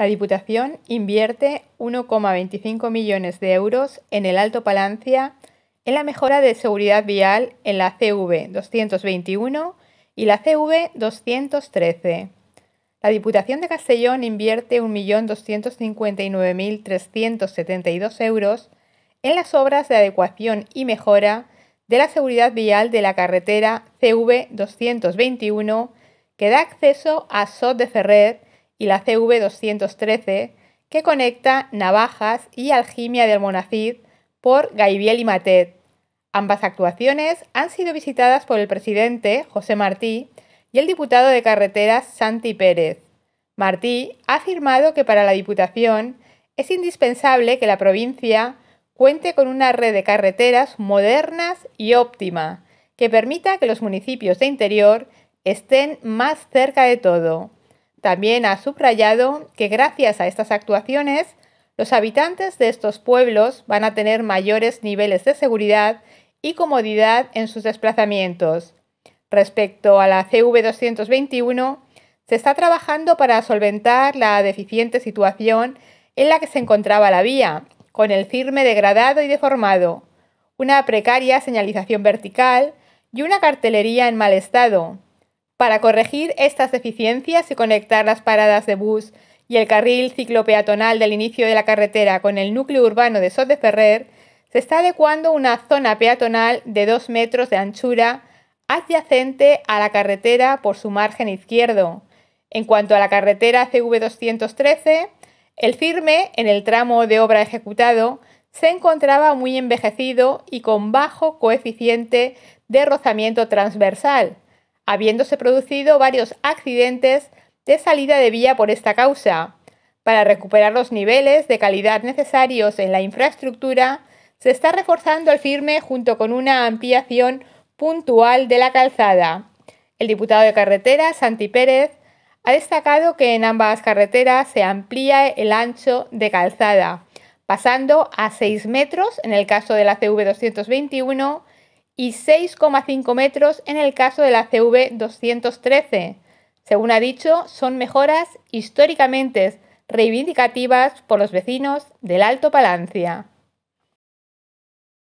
la Diputación invierte 1,25 millones de euros en el Alto Palancia en la mejora de seguridad vial en la CV 221 y la CV 213. La Diputación de Castellón invierte 1.259.372 euros en las obras de adecuación y mejora de la seguridad vial de la carretera CV 221 que da acceso a Sot de Ferrer y la CV 213 que conecta Navajas y Aljimia del Monacid por Gaibiel y Matet. Ambas actuaciones han sido visitadas por el presidente José Martí y el diputado de carreteras Santi Pérez. Martí ha afirmado que para la Diputación es indispensable que la provincia cuente con una red de carreteras modernas y óptima, que permita que los municipios de interior estén más cerca de todo. También ha subrayado que gracias a estas actuaciones, los habitantes de estos pueblos van a tener mayores niveles de seguridad y comodidad en sus desplazamientos. Respecto a la CV221, se está trabajando para solventar la deficiente situación en la que se encontraba la vía, con el firme degradado y deformado, una precaria señalización vertical y una cartelería en mal estado, para corregir estas deficiencias y conectar las paradas de bus y el carril ciclopeatonal del inicio de la carretera con el núcleo urbano de Ferrer, se está adecuando una zona peatonal de 2 metros de anchura adyacente a la carretera por su margen izquierdo. En cuanto a la carretera CV213, el firme, en el tramo de obra ejecutado, se encontraba muy envejecido y con bajo coeficiente de rozamiento transversal, habiéndose producido varios accidentes de salida de vía por esta causa. Para recuperar los niveles de calidad necesarios en la infraestructura, se está reforzando el firme junto con una ampliación puntual de la calzada. El diputado de carreteras Santi Pérez, ha destacado que en ambas carreteras se amplía el ancho de calzada, pasando a 6 metros en el caso de la CV221 y 6,5 metros en el caso de la CV 213. Según ha dicho, son mejoras históricamente reivindicativas por los vecinos del Alto Palancia.